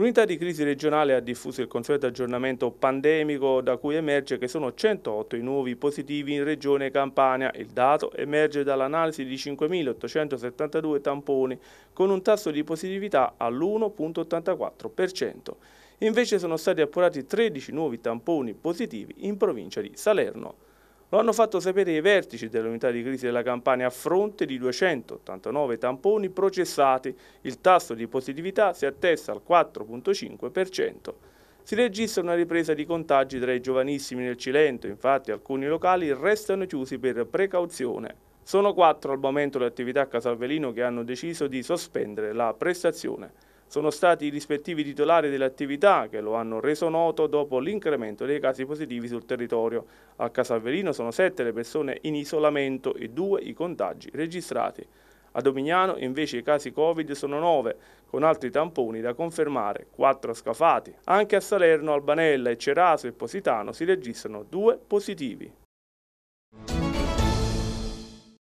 L'unità di crisi regionale ha diffuso il consueto aggiornamento pandemico da cui emerge che sono 108 i nuovi positivi in regione Campania. Il dato emerge dall'analisi di 5.872 tamponi con un tasso di positività all'1.84%. Invece sono stati appurati 13 nuovi tamponi positivi in provincia di Salerno. Lo hanno fatto sapere i vertici dell'unità di crisi della Campania a fronte di 289 tamponi processati. Il tasso di positività si attesta al 4,5%. Si registra una ripresa di contagi tra i giovanissimi nel Cilento, infatti alcuni locali restano chiusi per precauzione. Sono quattro al momento le attività a Casalvelino che hanno deciso di sospendere la prestazione. Sono stati i rispettivi titolari delle attività che lo hanno reso noto dopo l'incremento dei casi positivi sul territorio. A Casalverino sono sette le persone in isolamento e due i contagi registrati. A Domignano invece i casi Covid sono 9, con altri tamponi da confermare, 4 scafati. Anche a Salerno, Albanella e Ceraso e Positano si registrano due positivi.